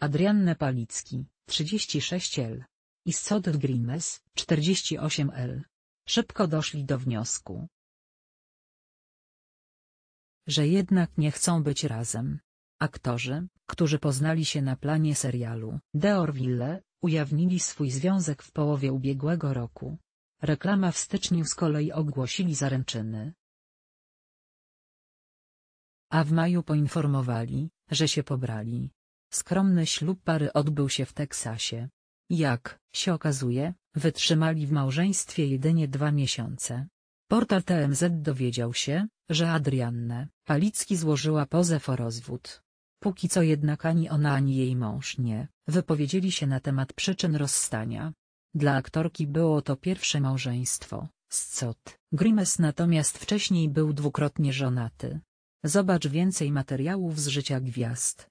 Adrianne Palicki, 36L. i Scott Grimes, 48L. Szybko doszli do wniosku, że jednak nie chcą być razem. Aktorzy, którzy poznali się na planie serialu The Orville, ujawnili swój związek w połowie ubiegłego roku. Reklama w styczniu z kolei ogłosili zaręczyny. A w maju poinformowali, że się pobrali. Skromny ślub pary odbył się w Teksasie. Jak się okazuje, wytrzymali w małżeństwie jedynie dwa miesiące. Portal TMZ dowiedział się, że Adrianne Palicki złożyła pozew o rozwód. Póki co jednak ani ona ani jej mąż nie wypowiedzieli się na temat przyczyn rozstania. Dla aktorki było to pierwsze małżeństwo, Scott Grimes natomiast wcześniej był dwukrotnie żonaty. Zobacz więcej materiałów z życia gwiazd.